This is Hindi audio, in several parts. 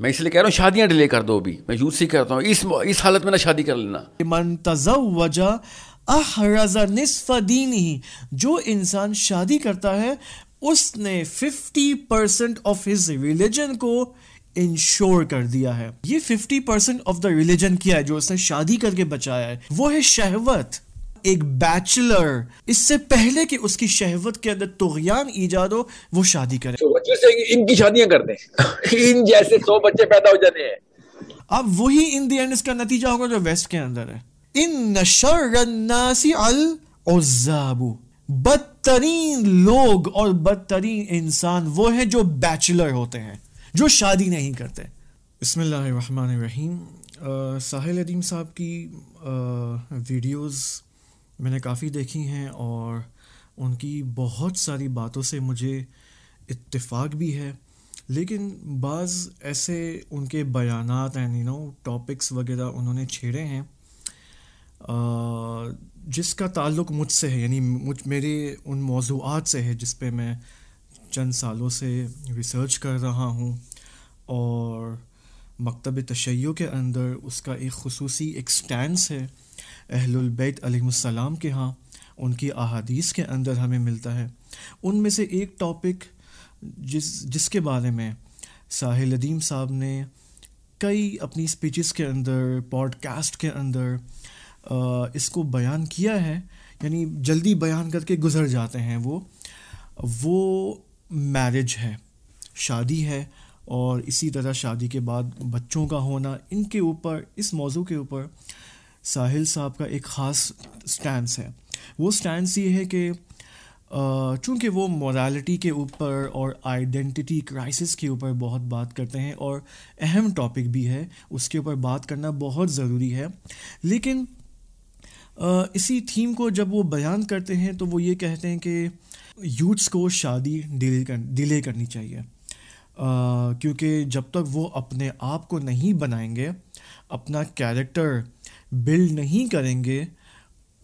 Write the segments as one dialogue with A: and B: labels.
A: मैं इसलिए कह रहा हूँ शादियाँ डिले कर दो अभी मैं यूथ से कहता हूँ इस इस हालत में ना शादी कर लेना मन तजवजा अहरजा निसफ दीन ही जो इंसान शादी करता है उसने 50 परसेंट ऑफ हिज रिलीजन को इंश्योर कर दिया है ये 50 परसेंट ऑफ द रिलीजन किया है जो उसने शादी करके बचाया है वो है शहवत एक बैचलर इससे पहले कि उसकी शहवत के अंदर तुगयान ईजाद हो वो शादी करे so, तो इनकी शादियां कर दें इन जैसे सौ बच्चे पैदा हो जाते हैं अब वही इन दी एंड इसका नतीजा होगा जो वेस्ट के अंदर है इन नशरन्नासी अल ओजाबू बदतरीन लोग और बदतरीन इंसान वो है जो बैचलर होते हैं जो शादी नहीं करते बसमिल्लर साहिल अदीम साहब की वीडियोस मैंने काफ़ी देखी हैं और उनकी बहुत सारी बातों से मुझे इत्तेफाक भी है लेकिन बाज़ ऐसे उनके बयान एंड यू नो टॉपिक्स वगैरह उन्होंने छेड़े हैं जिसका ताल्लुक मुझसे है यानी मुझ मेरे उन मौजूद से है जिस पे मैं चंद सालों से रिसर्च कर रहा हूँ और मकतब तशैयों के अंदर उसका एक खसूसी एक स्टैंड है अहलबैत आलम के यहाँ उनकी अहादीस के अंदर हमें मिलता है उनमें से एक टॉपिक जिस जिसके बारे में साहिल अदीम साहब ने कई अपनी स्पीचेस के अंदर पॉडकास्ट के अंदर आ, इसको बयान किया है यानी जल्दी बयान करके गुजर जाते हैं वो वो मैरिज है शादी है और इसी तरह शादी के बाद बच्चों का होना इनके ऊपर इस मौजू के ऊपर साहिल साहब का एक ख़ास स्टैंड है वो स्टैंड ये है कि चूँकि वो मोरालिटी के ऊपर और आइडेंटिटी क्राइसिस के ऊपर बहुत बात करते हैं और अहम टॉपिक भी है उसके ऊपर बात करना बहुत ज़रूरी है लेकिन इसी थीम को जब वो बयान करते हैं तो वो ये कहते हैं कि यूथ्स को शादी डिले कर डिले करनी चाहिए क्योंकि जब तक वो अपने आप को नहीं बनाएंगे अपना कैरेक्टर बिल्ड नहीं करेंगे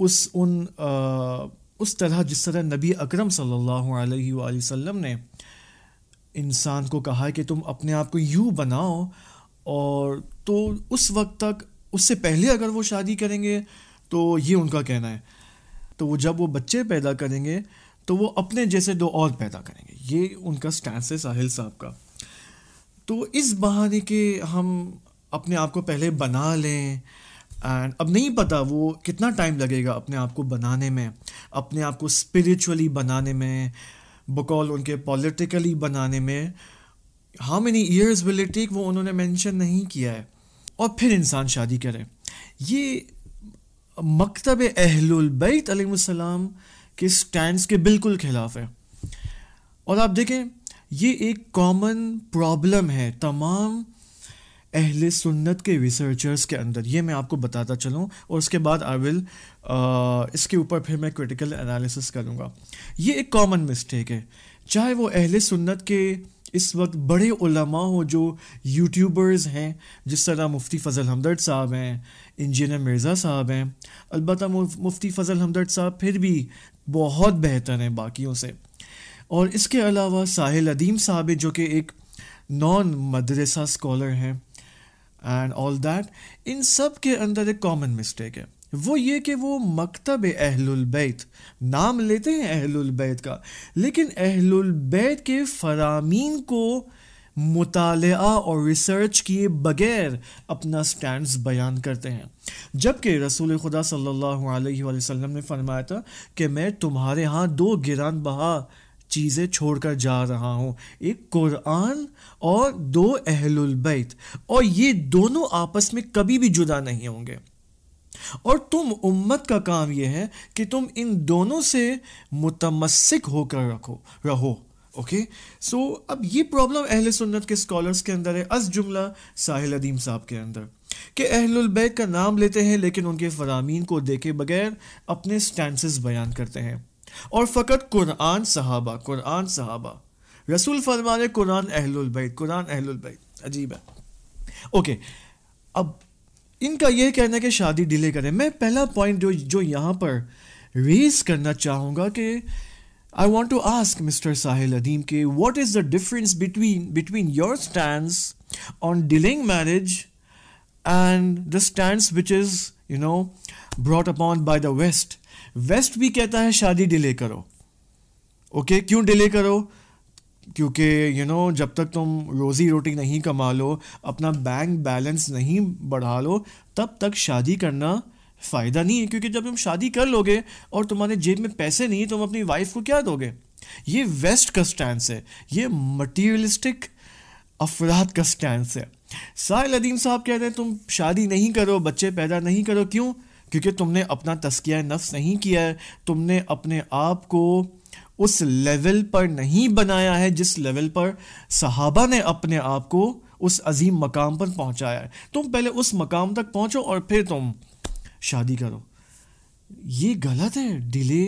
A: उस उन आ, उस तरह जिस तरह नबी अकरम सल्लल्लाहु अलैहि वसल्लम ने इंसान को कहा है कि तुम अपने आप को यूँ बनाओ और तो उस वक्त तक उससे पहले अगर वो शादी करेंगे तो ये उनका कहना है तो वो जब वो बच्चे पैदा करेंगे तो वो अपने जैसे दो और पैदा करेंगे ये उनका स्टैंड है साहिल साहब का तो इस बहाने के हम अपने आप को पहले बना लें एंड अब नहीं पता वो कितना टाइम लगेगा अपने आप को बनाने में अपने आप को स्पिरिचुअली बनाने में बकौल उनके पॉलिटिकली बनाने में how many years will it take वो उन्होंने मेंशन नहीं किया है और फिर इंसान शादी करे ये मकतब अहलबैत अलैहिस्सलाम के स्टैंड्स के बिल्कुल खिलाफ है और आप देखें ये एक कॉमन प्रॉब्लम है तमाम अहल सुन्नत के रिसर्चर्स के अंदर ये मैं आपको बताता चलूँ और उसके बाद आई विल इसके ऊपर फिर मैं क्रिटिकल एनालिसिस करूँगा ये एक कॉमन मिस्टेक है चाहे वो अहल सुन्नत के इस वक्त बड़े उलमा हो जो यूट्यूबर्स हैं जिस तरह मुफ्ती फ़जल हमदर्द साहब हैं इंजीनियर मिर्ज़ा साहब हैं अलबत् मुफ्ती फ़जल हमदर्द साहब फिर भी बहुत बेहतर हैं बाकियों से और इसके अलावा साहिल अदीम साहब जो कि एक नॉन मदरसा स्कॉलर हैं एंड ऑल दैट इन सब के अंदर एक कॉमन मिस्टेक है वो ये कि वो मकतब अहलुलबैत नाम लेते हैं अहलुलबैत का लेकिन अहलुलबैत के फरामीन को मुताल और रिसर्च किए बगैर अपना स्टैंड बयान करते हैं जबकि रसूल खुदा सल्लल्लाहु अलैहि वसल्लम ने फरमाया था कि मैं तुम्हारे यहाँ दो गिरान बहा चीज़ें छोड़कर जा रहा हूँ एक कुरान और दो अहलुल्बैत और ये दोनों आपस में कभी भी जुदा नहीं होंगे और तुम उम्मत का काम यह है कि तुम इन दोनों से मुतमसिक होकर रखो रहो ओके सो so, अब ये प्रॉब्लम अहल सुन्नत के स्कॉलर्स के अंदर है अस जुमला साहिल अदीम साहब के अंदर कि अहलुलबैत का नाम लेते हैं लेकिन उनके फरामीन को देखे बगैर अपने स्टैंसेस बयान करते हैं और फ़कत कुरान सहाबा कुरान सहाबा रसूल फरमा रहे कुरान अहलुलबैत कुरान अहलुलबैत अजीब है ओके अब इनका यह कहना है कि शादी डिले करें मैं पहला पॉइंट जो जो यहाँ पर रेज करना चाहूँगा कि I want to ask mister Sahil Adeem के what is the difference between between your stand on delaying marriage and the stand which is you know brought upon by the west west भी कहता है शादी डिले करो ओके okay? क्यों डिले करो क्योंकि यू नो जब तक तुम रोज़ी रोटी नहीं कमा लो अपना बैंक बैलेंस नहीं बढ़ा लो तब तक शादी करना फ़ायदा नहीं है क्योंकि जब तुम शादी कर लोगे और तुम्हारे जेब में पैसे नहीं तुम अपनी वाइफ को क्या दोगे ये वेस्ट का स्टैंड है ये मटीरियलिस्टिक अफराद का स्टैंड है साहिल अदीम साहब कहते हैं तुम शादी नहीं करो बच्चे पैदा नहीं करो क्यों क्योंकि तुमने अपना तस्किया नफ्स नहीं किया है तुमने अपने आप को उस लेवल पर नहीं बनाया है जिस लेवल पर सहाबा ने अपने आप को उस अजीम मकाम पर पहुंचाया है तुम पहले उस मकाम तक पहुंचो और फिर तुम शादी करो ये गलत है डिले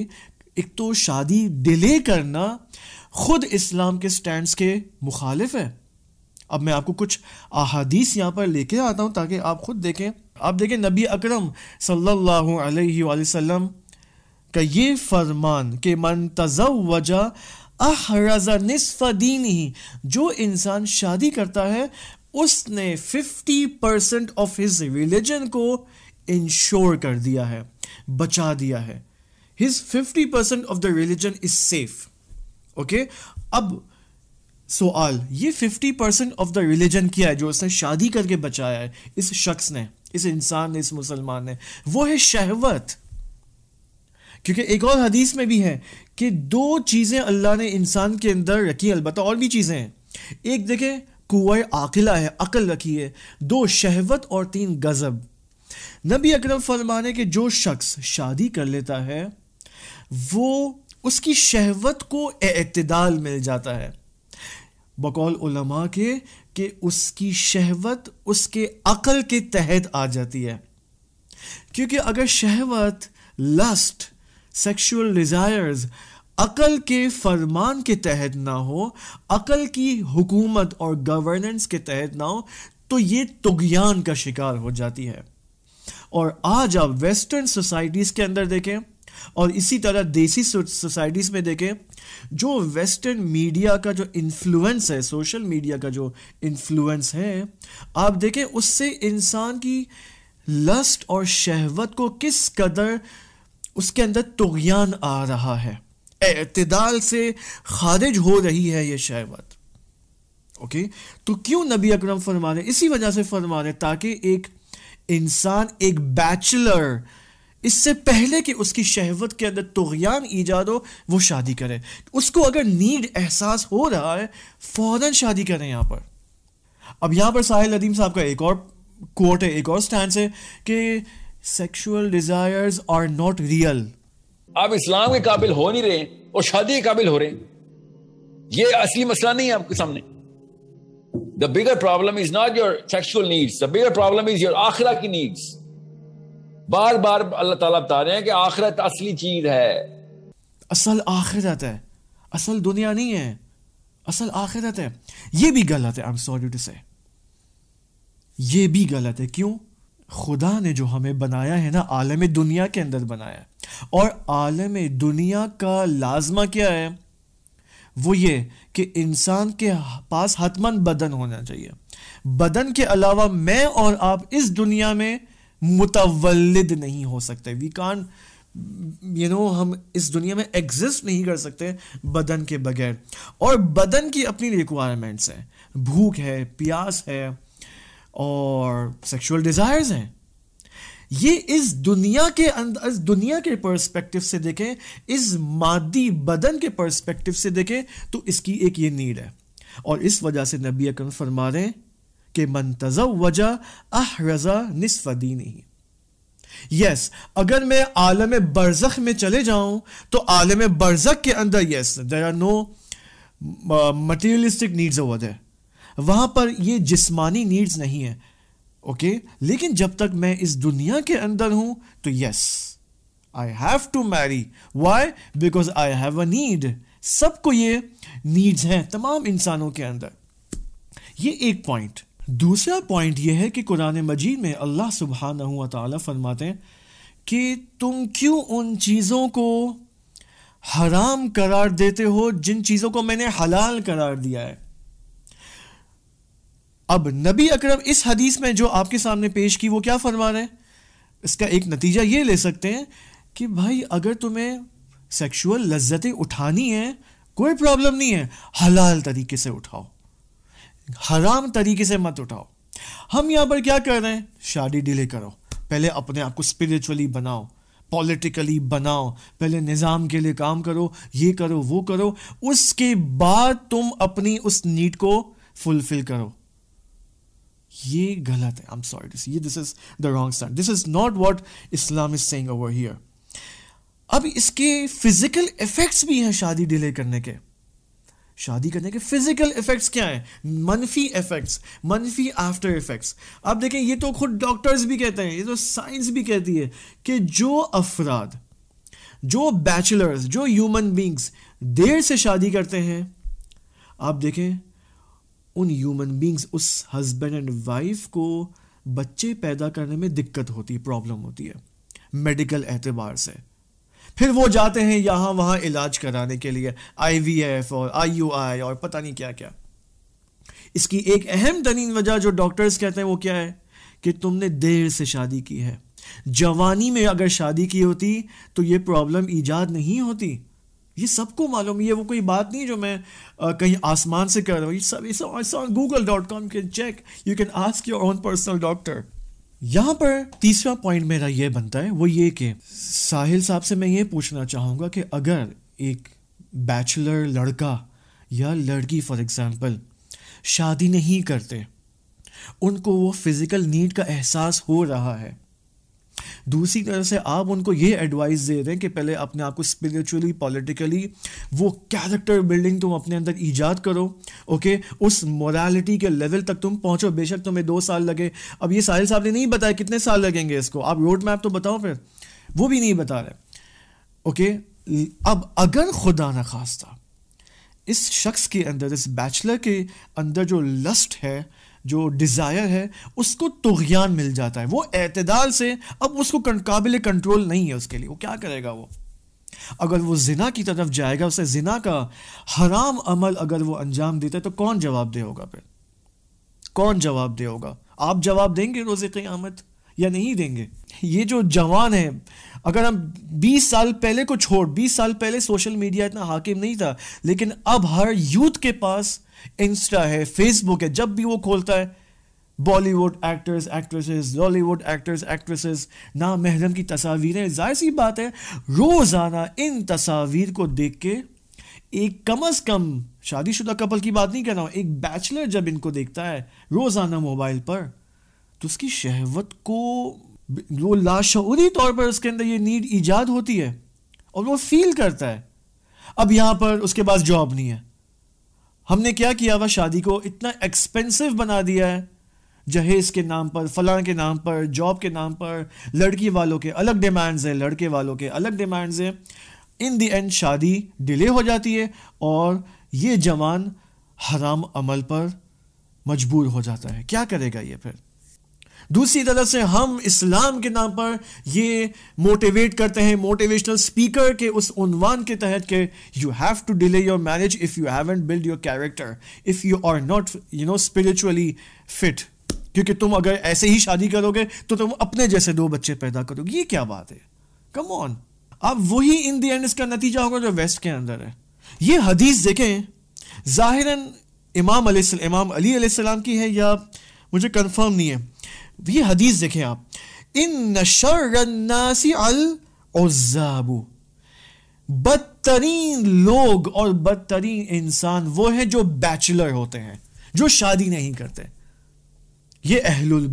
A: एक तो शादी डिले करना खुद इस्लाम के स्टैंड्स के मुखालिफ है अब मैं आपको कुछ अहादीस यहाँ पर लेके आता हूँ ताकि आप खुद देखें आप देखें नबी अकरम सल्लल्लाहु अलैहि वसल्लम का ये फरमान के मन तजवजा अहरजा दीन ही जो इंसान शादी करता है उसने 50 परसेंट ऑफ हिज रिलीजन को इंश्योर कर दिया है बचा दिया है his 50 percent of the religion is safe okay अब सवाल ये 50 परसेंट ऑफ द रिलीजन किया है जो उसने शादी करके बचाया है इस शख्स ने इस इंसान ने इस मुसलमान ने वो है शहवत क्योंकि एक और हदीस में भी है कि दो चीज़ें अल्लाह ने इंसान के अंदर रखी अलबत् और भी चीज़ें हैं एक देखें कुआ आकिला है अकल रखी है दो शहवत और तीन गज़ब नबी अकरम फरमाने के जो शख्स शादी कर लेता है वो उसकी शहवत को एतदाल मिल जाता है बकौल उलमा के कि उसकी शहवत उसके अकल के तहत आ जाती है क्योंकि अगर शहवत लस्ट सेक्सुअल डिज़ायर्स अकल के फरमान के तहत ना हो अकल की हुकूमत और गवर्नेंस के तहत ना हो तो ये तुगयान का शिकार हो जाती है और आज आप वेस्टर्न सोसाइटीज़ के अंदर देखें और इसी तरह देसी सोसाइटीज़ में देखें जो वेस्टर्न मीडिया का जो इन्फ्लुएंस है सोशल मीडिया का जो इन्फ्लुएंस है आप देखें उससे इंसान की लस्ट और शहवत को किस कदर उसके अंदर तुगयान आ रहा है एतदाल से खारिज हो रही है यह शहवत ओके तो क्यों नबी अकरम फरमा रहे इसी वजह से फरमा रहे ताकि एक इंसान एक बैचलर इससे पहले कि उसकी शहवत के अंदर तोगयान ईजाद हो वो शादी करे उसको अगर नीड एहसास हो रहा है फ़ौरन शादी करें यहाँ पर अब यहाँ पर साहिल नदीम साहब का एक और कोट है एक और स्टैंड है कि sexual desires are not real आप इस्लाम के काबिल हो नहीं रहे और शादी के काबिल हो रहे हैं ये असली मसला नहीं है आपके सामने the bigger problem is not your sexual needs the bigger problem is your आखिरा की नीड्स बार बार अल्लाह ताला बता रहे हैं कि आखिरत असली चीज है असल आखिरत है असल दुनिया नहीं है असल आखिरत है ये भी गलत है आई एम सॉरी टू से ये भी गलत है क्यों खुदा ने जो हमें बनाया है ना आलम दुनिया के अंदर बनाया और आलम दुनिया का लाजमा क्या है वो ये कि इंसान के पास हतमन बदन होना चाहिए बदन के अलावा मैं और आप इस दुनिया में मुतवलद नहीं हो सकते वी कान यू नो हम इस दुनिया में एग्जिस्ट नहीं कर सकते बदन के बगैर और बदन की अपनी रिक्वायरमेंट्स हैं भूख है प्यास है और सेक्सुअल डिज़ायर्स हैं ये इस दुनिया के अंदर इस दुनिया के पर्सपेक्टिव से देखें इस मादी बदन के पर्सपेक्टिव से देखें तो इसकी एक ये नीड है और इस वजह से नबी अकरम फरमा रहे हैं कि मनतज़ वजह अह रज़ा नसफ़ नहीं यस अगर मैं आलम बरज़ख में चले जाऊं तो आलम बरज़ख के अंदर yes there are no materialistic needs over there वहां पर ये जिस्मानी नीड्स नहीं है ओके लेकिन जब तक मैं इस दुनिया के अंदर हूं तो yes I have to marry why because I have a need सबको ये नीड्स हैं तमाम इंसानों के अंदर ये एक पॉइंट दूसरा पॉइंट यह है कि कुरान मजीद में अल्लाह सुबहाना फरमाते हैं कि तुम क्यों उन चीज़ों को हराम करार देते हो जिन चीज़ों को मैंने हलाल करार दिया है अब नबी अकरम इस हदीस में जो आपके सामने पेश की वो क्या फरमा रहे हैं इसका एक नतीजा ये ले सकते हैं कि भाई अगर तुम्हें सेक्सुअल लज्जतें उठानी हैं कोई प्रॉब्लम नहीं है हलाल तरीके से उठाओ हराम तरीके से मत उठाओ हम यहाँ पर क्या कर रहे हैं शादी डिले करो पहले अपने आप को स्पिरिचुअली बनाओ पॉलिटिकली बनाओ पहले निज़ाम के लिए काम करो ये करो वो करो उसके बाद तुम अपनी उस नीड को फुलफिल करो ये गलत है आई एम सॉरी दिस ये this is the wrong start this is not what Islam is saying over here अब इसके फिजिकल इफेक्ट्स भी हैं शादी डिले करने के शादी करने के फिजिकल इफेक्ट्स क्या हैं मनफी इफेक्ट्स मनफी आफ्टर इफेक्ट्स आप देखें ये तो खुद डॉक्टर्स भी कहते हैं ये तो साइंस भी कहती है कि जो अफराद जो बैचलर्स जो ह्यूमन बींग्स देर से शादी करते हैं आप देखें उन ह्यूमन बींग्स उस हस्बैंड एंड वाइफ को बच्चे पैदा करने में दिक्कत होती है प्रॉब्लम होती है मेडिकल एतबार से फिर वो जाते हैं यहाँ वहाँ इलाज कराने के लिए आईवीएफ और आईयूआई और पता नहीं क्या क्या इसकी एक अहम तरीन वजह जो डॉक्टर्स कहते हैं वो क्या है कि तुमने देर से शादी की है जवानी में अगर शादी की होती तो ये प्रॉब्लम ईजाद नहीं होती ये सबको मालूम ये वो कोई बात नहीं जो मैं आ, कहीं आसमान से कर रहा हूँ Google dot com can check you can ask your own personal doctor यहाँ पर तीसरा पॉइंट मेरा ये बनता है वो ये कि साहिल साहब से मैं ये पूछना चाहूँगा कि अगर एक बैचलर लड़का या लड़की फॉर एग्ज़ाम्पल शादी नहीं करते उनको वो फिज़िकल नीड का एहसास हो रहा है दूसरी तरह से आप उनको ये एडवाइस दे रहे हैं कि पहले अपने आप को स्पिरिचुअली पॉलिटिकली वो कैरेक्टर बिल्डिंग तुम अपने अंदर ईजाद करो ओके उस मोरालिटी के लेवल तक तुम पहुँचो बेशक तुम्हें दो साल लगे अब ये साहिल साहब ने नहीं बताया कितने साल लगेंगे इसको आप रोड मैप तो बताओ फिर वो भी नहीं बता रहे ओके अब अगर खुदा न खास्ता इस शख्स के अंदर इस बैचलर के अंदर जो लस्ट है जो डिज़ायर है उसको तुगयान मिल जाता है वो अतदाल से अब उसको काबिल कंट्रोल नहीं है उसके लिए वो क्या करेगा वो अगर वो जिना की तरफ जाएगा उसे जिना का हराम अमल अगर वो अंजाम देता है तो कौन जवाब दे होगा फिर कौन जवाब दे होगा आप जवाब देंगे रोज़ क़्यामत या नहीं देंगे ये जो जवान है अगर हम 20 साल पहले को छोड़ 20 साल पहले सोशल मीडिया इतना हाकिम नहीं था लेकिन अब हर यूथ के पास इंस्टा है फेसबुक है जब भी वो खोलता है Bollywood actors actresses Bollywood actors actresses ना महरम की तस्वीरें जाहिर सी बात है रोज़ाना इन तस्वीर को देख के एक कम अज़ कम शादीशुदा कपल की बात नहीं कर रहा हूँ एक बैचलर जब इनको देखता है रोज़ाना मोबाइल पर तो उसकी शहवत को वो लाशरी तौर पर उसके अंदर ये नीड ईजाद होती है और वो फील करता है अब यहाँ पर उसके पास जॉब नहीं है हमने क्या किया हुआ शादी को इतना एक्सपेंसिव बना दिया है जहेज़ के नाम पर फलां के नाम पर जॉब के नाम पर लड़की वालों के अलग डिमांड्स हैं लड़के वालों के अलग डिमांड्स हैं इन दी एंड शादी डिले हो जाती है और ये जवान हराम अमल पर मजबूर हो जाता है क्या करेगा ये फिर दूसरी तरफ से हम इस्लाम के नाम पर ये मोटिवेट करते हैं मोटिवेशनल स्पीकर के उस उनवान के तहत के you have to delay your marriage if you have and build your character if you are not you know spiritually fit क्योंकि तुम अगर ऐसे ही शादी करोगे तो तुम अपने जैसे दो बच्चे पैदा करोगे ये क्या बात है कम ऑन अब वही इन दी एंड इसका नतीजा होगा जो वेस्ट के अंदर है ये हदीस देखें ज़ाहिरन इमाम अली इमाम अली सलाम की है या मुझे कंफर्म नहीं है तो ये हदीस देखें आप इन शर्रन्नासी अल उज़ाबू बदतरीन लोग और बदतरीन इंसान वो हैं जो बैचलर होते हैं जो शादी नहीं करते ये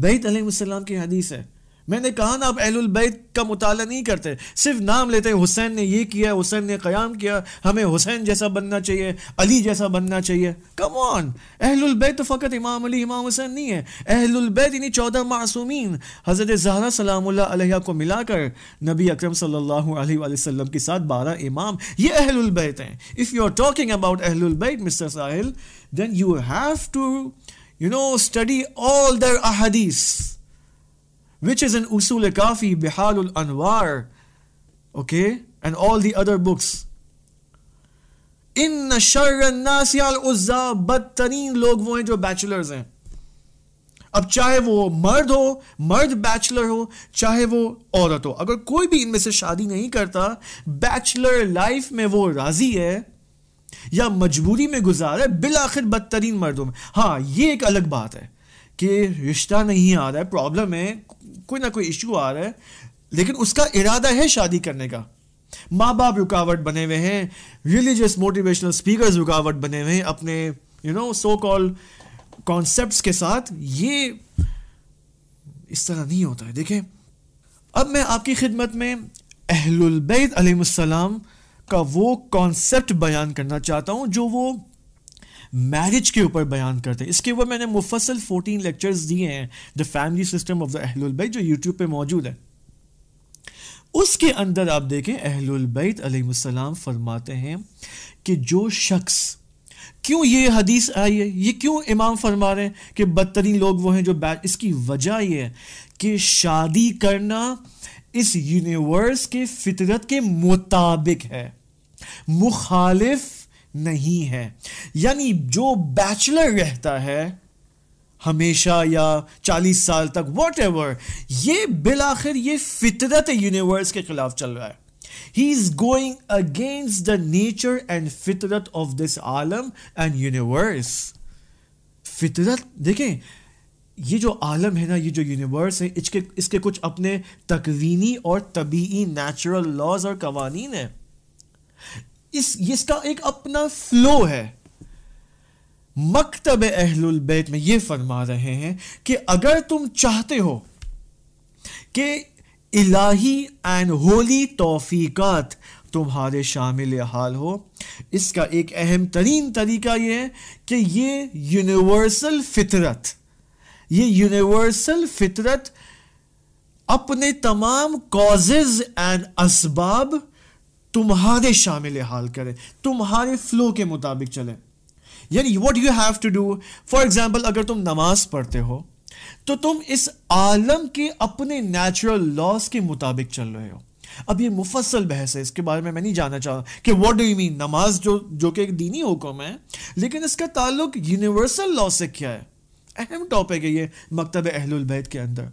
A: बैत अलैहिस्सलाम की हदीस है मैंने कहा ना आप बैत का मुताल नहीं करते सिर्फ नाम लेते हैं हुसैन ने ये किया हुसैन ने क़याम किया हमें हुसैन जैसा बनना चाहिए अली जैसा बनना चाहिए कम ऑन बैत तो फ़कत इमाम अली इमाम हुसैन नहीं है बैत इन्हीं चौदह मासूमिन हज़रत जहरा सलाम को मिलाकर नबी अक्रम सल्लल्लाहु के साथ बारह इमाम ये बैत हैं if you are talking about बैत mister Sahil then you have to you know study all the अहदीस which is in Usul Kafi, Bihalul Anwar, okay, and all the other books. इन शर्रनासिया बदतरीन लोग वो हैं जो बैचलर्स हैं अब चाहे वो मर्द हो मर्द बैचलर हो चाहे वो औरत हो अगर कोई भी इनमें से शादी नहीं करता बैचलर लाइफ में वो राजी है या मजबूरी में गुजार है बिलाखिर बदतरीन मर्दों में हाँ ये एक अलग बात है कि रिश्ता नहीं आ रहा है प्रॉब्लम है कोई ना कोई इशू आ रहा है लेकिन उसका इरादा है शादी करने का माँ बाप रुकावट बने हुए हैं रिलीजियस मोटिवेशनल स्पीकर्स रुकावट बने हुए हैं अपने you know so call concept के साथ ये इस तरह नहीं होता है देखें अब मैं आपकी खिदमत में अहलबैत का वो कॉन्सेप्ट बयान करना चाहता हूँ जो वो मैरिज के ऊपर बयान करते हैं इसके ऊपर मैंने मुफसल फोर्टीन लेक्चर्स दिए हैं the family system of the अहलुल बैत जो यूट्यूब पे मौजूद है उसके अंदर आप देखें अहलुल बैत अलैहिस्सलाम फरमाते हैं कि जो शख्स क्यों ये हदीस आई है ये क्यों इमाम फरमा रहे हैं कि बदतरीन लोग वो हैं जो बैट इसकी वजह ये है कि शादी करना इस यूनिवर्स के फितरत के मुताबिक है मुखालिफ नहीं है यानी जो बैचलर रहता है हमेशा या चालीस साल तक वॉट एवर ये बिल आखिर ये फितरत यूनिवर्स के खिलाफ चल रहा है he is going against the nature and फितरत ऑफ दिस आलम एंड यूनिवर्स फितरत देखें ये जो आलम है ना ये जो यूनिवर्स है इसके इसके कुछ अपने तकवीनी और तबी नेचुरल लॉज और कवानीन हैं इस इसका एक अपना फ्लो है मकतब अहलुल बैत में यह फरमा रहे हैं कि अगर तुम चाहते हो कि इलाही एंड होली तोफ़ीक़ात तुम्हारे शामिल हाल हो इसका एक अहम तरीन तरीका यह है कि ये यूनिवर्सल फितरत ये यूनिवर्सल फितरत अपने तमाम कॉजेज एंड असबाब तुम्हारे शामिल हाल करें तुम्हारे फ्लो के मुताबिक चलें यानी what you have to do for example अगर तुम नमाज पढ़ते हो तो तुम इस आलम के अपने नेचुरल लॉस के मुताबिक चल रहे हो अब ये मुफसल बहस है इसके बारे में मैं नहीं जानना चाहता कि वॉट डू यू मीन नमाज जो जो कि एक दीनी हुक्म है लेकिन इसका ताल्लुक यूनिवर्सल लॉ से क्या है अहम टॉपिक है ये मकतब अहलुल बैत के अंदर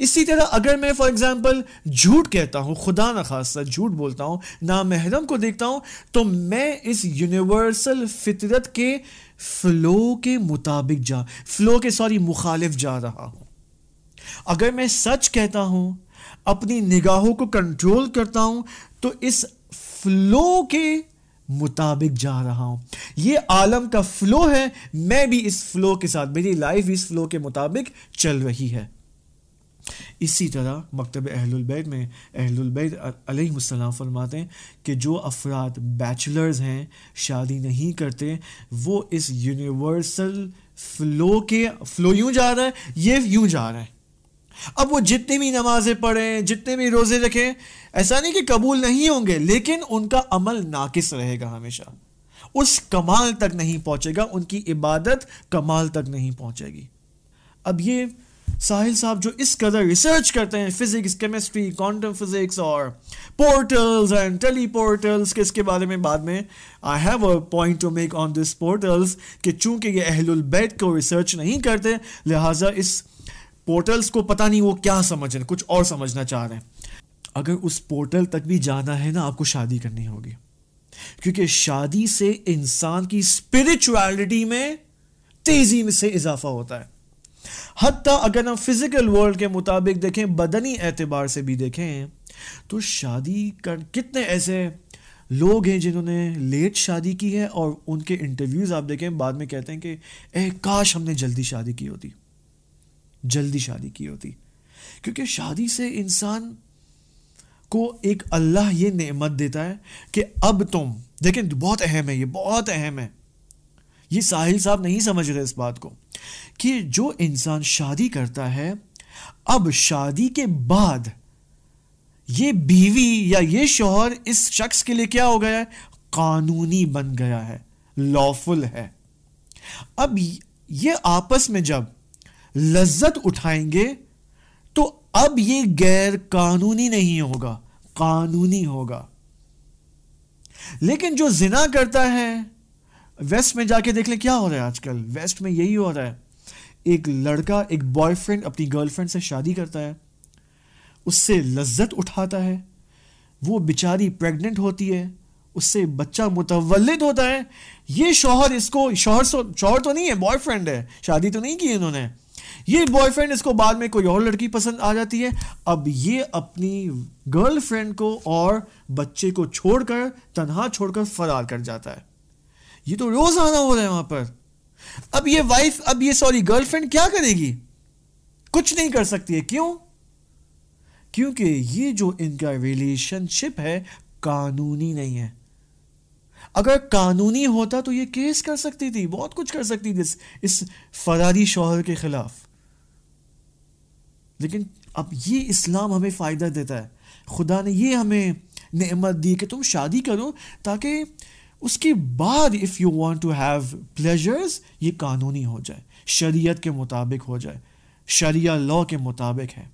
A: इसी तरह अगर मैं फॉर एग्जाम्पल झूठ कहता हूँ खुदा न खासा झूठ बोलता हूँ ना महरम को देखता हूँ तो मैं इस यूनिवर्सल फितरत के फ्लो के मुताबिक जा फ्लो के सॉरी मुखालिफ जा रहा हूँ अगर मैं सच कहता हूँ अपनी निगाहों को कंट्रोल करता हूँ तो इस फ्लो के मुताबिक जा रहा हूँ ये आलम का फ्लो है मैं भी इस फ्लो के साथ मेरी लाइफ इस फ्लो के मुताबिक चल रही है इसी तरह मकतब अहलबैत में अहलबैत अलैहिस्सलाम फरमाते हैं कि जो अफराद बैचलर्स हैं शादी नहीं करते वो इस यूनिवर्सल फ्लो के फ्लो यूँ जा रहा है ये यूँ जा रहा है अब वो जितनी भी नमाजें पढ़ें जितने भी रोज़े रखें ऐसा नहीं कि कबूल नहीं होंगे लेकिन उनका अमल नाकिस रहेगा हमेशा उस कमाल तक नहीं पहुंचेगा उनकी इबादत कमाल तक नहीं पहुंचेगी अब ये साहिल साहब जो इस कदर रिसर्च करते हैं फिजिक्स केमिस्ट्री क्वांटम फिजिक्स और पोर्टल्स एंड टेली पोर्टल्स के इसके बारे में बाद में I have a point to make on this portals कि चूंकि ये अहलुल बैत को रिसर्च नहीं करते लिहाजा इस पोर्टल्स को पता नहीं वो क्या समझ रहे कुछ और समझना चाह रहे हैं अगर उस पोर्टल तक भी जाना है ना आपको शादी करनी होगी क्योंकि शादी से इंसान की स्पिरिचुअलिटी में तेजी में से इजाफा होता है हती अगर हम फिज़िकल वर्ल्ड के मुताबिक देखें बदनी एतबार से भी देखें तो शादी कर कितने ऐसे लोग हैं जिन्होंने लेट शादी की है और उनके इंटरव्यूज़ आप देखें बाद में कहते हैं कि ए काश हमने जल्दी शादी की होती जल्दी शादी की होती क्योंकि शादी से इंसान को एक अल्लाह ये नेमत देता है कि अब तुम देखें बहुत अहम है ये बहुत अहम है ये साहिल साहब नहीं समझ रहे इस बात को कि जो इंसान शादी करता है अब शादी के बाद ये बीवी या ये शोहर इस शख्स के लिए क्या हो गया है कानूनी बन गया है लॉफुल है अब ये आपस में जब लज्जत उठाएंगे तो अब ये गैर कानूनी नहीं होगा कानूनी होगा लेकिन जो जिना करता है वेस्ट में जाके देख ले क्या हो रहा है आजकल वेस्ट में यही हो रहा है एक लड़का एक बॉयफ्रेंड अपनी गर्लफ्रेंड से शादी करता है उससे लज्जत उठाता है वो बेचारी प्रेग्नेंट होती है उससे बच्चा मुतवलद होता है ये शोहर इसको शोहर सो तो, शोहर तो नहीं है बॉयफ्रेंड है शादी तो नहीं की इन्होंने ये बॉयफ्रेंड इसको बाद में कोई और लड़की पसंद आ जाती है अब ये अपनी गर्लफ्रेंड को और बच्चे को छोड़कर तनहा छोड़कर फरार कर जाता है ये तो रोज आना हो रहा है वहां पर अब ये वाइफ अब ये सॉरी गर्लफ्रेंड क्या करेगी कुछ नहीं कर सकती है क्यों क्योंकि ये जो इनका रिलेशनशिप है कानूनी नहीं है अगर कानूनी होता तो ये केस कर सकती थी बहुत कुछ कर सकती थी इस, इस फरारी शोहर के खिलाफ लेकिन अब ये इस्लाम हमें फ़ायदा देता है खुदा ने ये हमें नेमत दी कि तुम शादी करो ताकि उसके बाद if you want to have pleasures ये कानूनी हो जाए शरीयत के मुताबिक हो जाए शरिया लॉ के मुताबिक है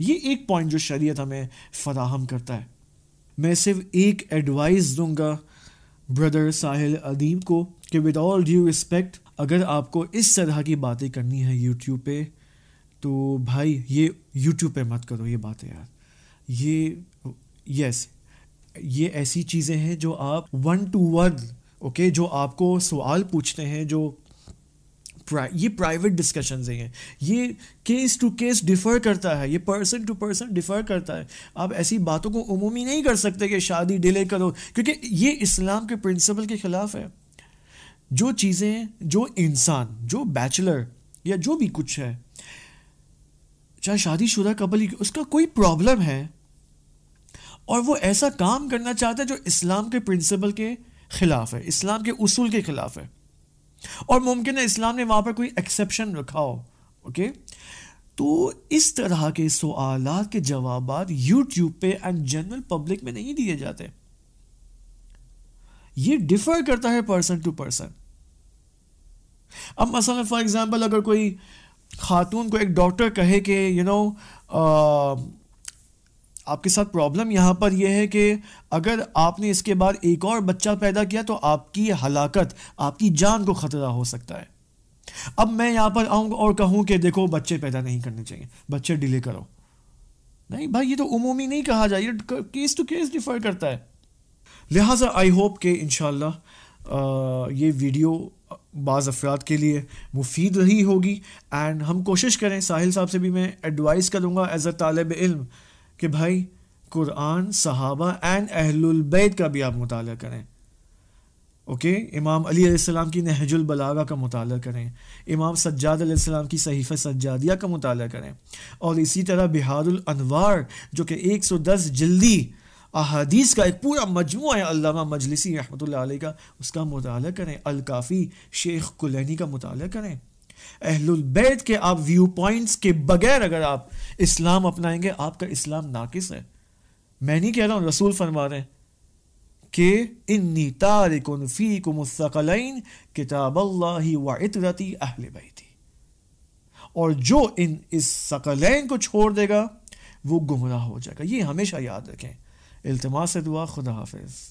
A: ये एक पॉइंट जो शरीयत हमें फराहम करता है मैं सिर्फ एक एडवाइस दूंगा ब्रदर साहिल अदीम को कि विद ऑल ड्यू रिस्पेक्ट अगर आपको इस तरह की बातें करनी है यूट्यूब पे तो भाई ये यूट्यूब पे मत करो ये बातें यार ये यस ये ऐसी चीज़ें हैं जो आप वन टू वन ओके जो आपको सवाल पूछते हैं जो प्रा, ये प्राइवेट डिस्कशंस हैं ये केस टू केस डिफ़र करता है ये पर्सन टू पर्सन डिफ़र करता है आप ऐसी बातों को उमूमी नहीं कर सकते कि शादी डिले करो क्योंकि ये इस्लाम के प्रिंसिपल के ख़िलाफ़ है जो चीज़ें जो इंसान जो बैचलर या जो भी कुछ है चाहे शादीशुदा कपल उसका कोई प्रॉब्लम है और वो ऐसा काम करना चाहता है जो इस्लाम के प्रिंसिपल के ख़िलाफ़ है इस्लाम के उसूल के ख़िलाफ़ है और मुमकिन है इस्लाम ने वहाँ पर कोई एक्सेप्शन रखा हो ओके तो इस तरह के सवाल के जवाब यूट्यूब पे एंड जनरल पब्लिक में नहीं दिए जाते ये डिफर करता है पर्सन टू पर्सन अब मसलन फॉर एग्जांपल अगर कोई खातून को एक डॉक्टर कहे कि यू नो आपके साथ प्रॉब्लम यहाँ पर यह है कि अगर आपने इसके बाद एक और बच्चा पैदा किया तो आपकी हलाकत आपकी जान को ख़तरा हो सकता है अब मैं यहाँ पर आऊँगा और कहूँ कि देखो बच्चे पैदा नहीं करने चाहिए बच्चे डिले करो नहीं भाई ये तो उमूमी नहीं कहा जाए ये केस टू केस डिफर करता है लिहाजा आई होप कि इन ये वीडियो बाज़ अफराद के लिए मुफीद रही होगी एंड हम कोशिश करें साहिल साहब से भी मैं एडवाइस करूँगा एज़ अ तालब इल्म कि भाई कुरान सहाबा एंड अहलबैत का भी आप मुताल करें ओके इमाम अली अलैहिस्सलाम की नहजुल बलागा का मुताल करें इमाम सज्जाद अलैहिस्सलाम की सहीफ़ सज्जादिया का मुताल करें और इसी तरह बिहारुल अनवार जो कि 110 जल्दी अहादीस का एक पूरा मजमू है अल्लामा मजलिसी रहमत का उसका मुताल करें अलकाफ़ी शेख कुलैनी का मुताल करें अहलबैत के आप व्यू पॉइंट्स के बगैर अगर आप इस्लाम अपनाएंगे आपका इस्लाम नाकिस है मैं नहीं कह रहा हूँ रसूल फरमा रहे हैं कि इन इन्नी तारिकफ़ी को मुस्तकलिन किताब व इतरती अहल बैती और जो इन इस सकलैन को छोड़ देगा वो गुमराह हो जाएगा ये हमेशा याद रखें इल्तमास दुआ खुदा हाफिज़